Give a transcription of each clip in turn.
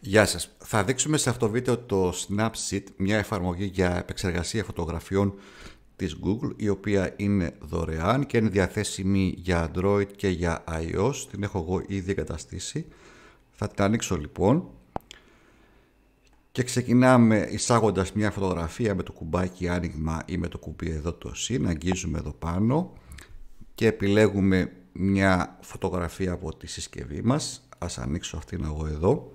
Γεια σας. Θα δείξουμε σε αυτό το βίντεο το Snapseed, μια εφαρμογή για επεξεργασία φωτογραφιών της Google, η οποία είναι δωρεάν και είναι διαθέσιμη για Android και για iOS. Την έχω εγώ ήδη εγκαταστήσει. Θα την ανοίξω λοιπόν. Και ξεκινάμε εισάγοντας μια φωτογραφία με το κουμπάκι άνοιγμα ή με το κουμπί εδώ το συν. Αγγίζουμε εδώ πάνω και επιλέγουμε μια φωτογραφία από τη συσκευή μας. Ας ανοίξω αυτήν εγώ εδώ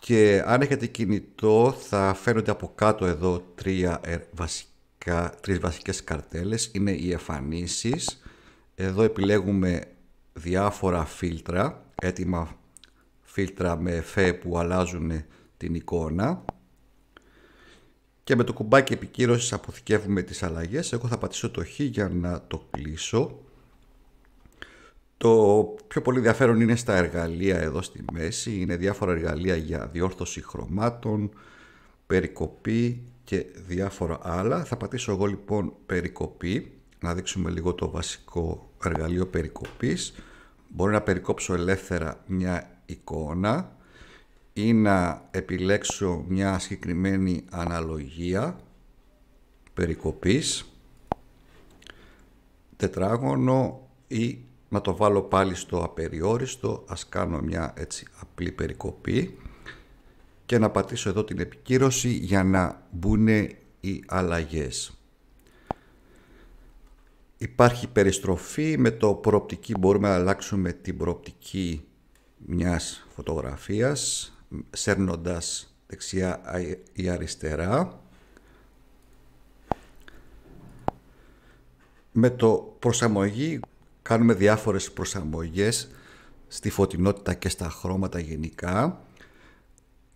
και αν έχετε κινητό θα φαίνονται από κάτω εδώ τρία ε, βασικά, τρεις βασικές καρτέλες. Είναι οι εφανίσεις, Εδώ επιλέγουμε διάφορα φίλτρα, έτοιμα φίλτρα με εφέ που αλλάζουν την εικόνα. Και με το κουμπάκι επικύρωσης αποθηκεύουμε τις αλλαγές. Εγώ θα πατήσω το χ για να το κλείσω. Το πιο πολύ ενδιαφέρον είναι στα εργαλεία εδώ στη μέση. Είναι διάφορα εργαλεία για διόρθωση χρωμάτων, περικοπή και διάφορα άλλα. Θα πατήσω εγώ λοιπόν περικοπή, να δείξουμε λίγο το βασικό εργαλείο περικοπής. μπορεί να περικόψω ελεύθερα μια εικόνα ή να επιλέξω μια συγκεκριμένη αναλογία περικοπής, τετράγωνο ή να το βάλω πάλι στο απεριόριστο, ας κάνω μια έτσι απλή περικοπή και να πατήσω εδώ την επικύρωση για να μπουν οι αλλαγές. Υπάρχει περιστροφή με το προοπτική, μπορούμε να αλλάξουμε την προοπτική μιας φωτογραφίας σέρνοντας δεξιά ή αριστερά. Με το προσαρμογή κάνουμε διάφορες προσαρμογές στη φωτεινότητα και στα χρώματα γενικά.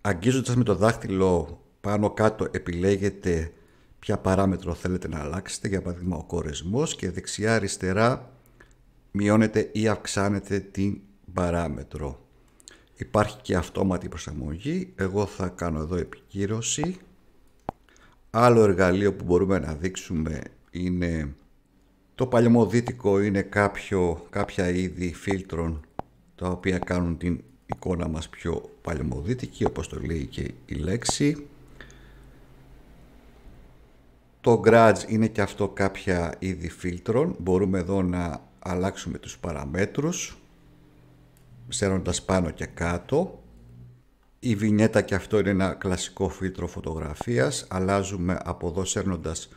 Αγγίζοντας με το δάχτυλο πάνω κάτω επιλέγετε ποια παράμετρο θέλετε να αλλάξετε, για παράδειγμα ο κορεσμός και δεξιά αριστερά μειώνετε ή αυξάνετε την παράμετρο. Υπάρχει και αυτόματη προσαρμογή, εγώ θα κάνω εδώ επικύρωση. Άλλο εργαλείο που μπορούμε να δείξουμε είναι το παλιμοδίτικο είναι κάποιο, κάποια είδη φίλτρων τα οποία κάνουν την εικόνα μας πιο παλιμοδίτικη, όπως το λέει και η λέξη. Το grudge είναι και αυτό κάποια είδη φίλτρων. Μπορούμε εδώ να αλλάξουμε τους παραμέτρους σέρνοντας πάνω και κάτω. Η βινέτα και αυτό είναι ένα κλασικό φίλτρο φωτογραφίας. Αλλάζουμε από εδώ σέρνοντας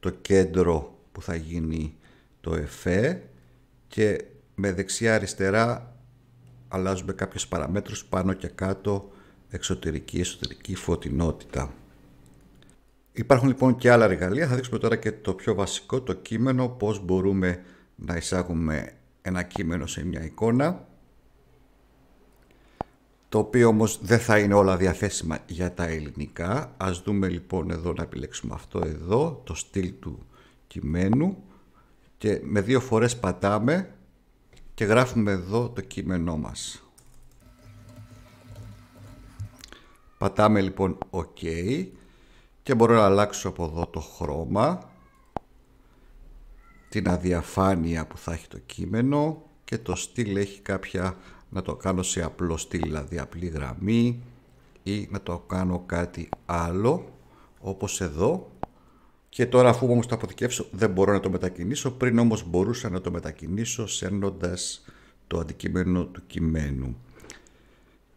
το κέντρο που θα γίνει το εφέ και με δεξιά αριστερά αλλάζουμε κάποιες παραμέτρους πάνω και κάτω εξωτερική, εσωτερική φωτεινότητα. Υπάρχουν λοιπόν και άλλα εργαλεία, θα δείξουμε τώρα και το πιο βασικό, το κείμενο, πώς μπορούμε να εισάγουμε ένα κείμενο σε μια εικόνα, το οποίο όμως δεν θα είναι όλα διαθέσιμα για τα ελληνικά. Ας δούμε λοιπόν εδώ να επιλέξουμε αυτό εδώ, το στυλ του κειμένου και με δύο φορές πατάμε και γράφουμε εδώ το κείμενό μας. Πατάμε λοιπόν OK και μπορώ να αλλάξω από εδώ το χρώμα, την αδιαφάνεια που θα έχει το κείμενο και το στυλ έχει κάποια, να το κάνω σε απλό στυλ, δηλαδή απλή γραμμή ή να το κάνω κάτι άλλο όπως εδώ και τώρα αφού όμως το αποθηκεύσω δεν μπορώ να το μετακινήσω, πριν όμως μπορούσα να το μετακινήσω σένοντας το αντικείμενο του κειμένου.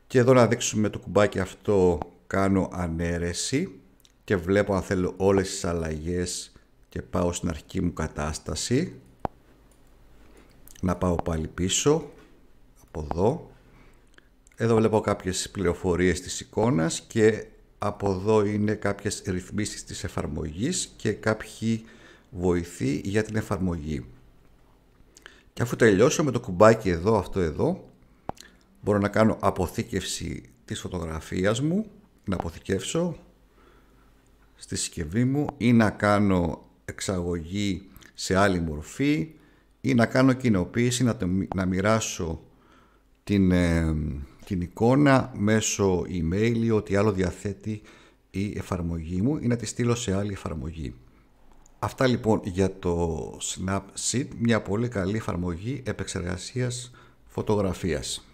Και εδώ να δείξουμε το κουμπάκι αυτό κάνω ανέρεση και βλέπω αν θέλω όλες τις αλλαγές και πάω στην αρχική μου κατάσταση. Να πάω πάλι πίσω από εδώ. Εδώ βλέπω κάποιες πληροφορίες της εικόνας και από εδώ είναι κάποιες ρυθμίσεις της εφαρμογής και κάποιοι βοηθοί για την εφαρμογή. Και αφού τελειώσω με το κουμπάκι εδώ, αυτό εδώ, μπορώ να κάνω αποθήκευση της φωτογραφίας μου, να αποθηκεύσω στη συσκευή μου ή να κάνω εξαγωγή σε άλλη μορφή ή να κάνω κοινοποίηση, να, να μοιράσω την, ε, την εικόνα μέσω email ή ό,τι άλλο διαθέτει η εφαρμογή μου ή να τη στείλω σε άλλη εφαρμογή. Αυτά λοιπόν για το Snapseed, μια πολύ καλή εφαρμογή επεξεργασίας φωτογραφίας.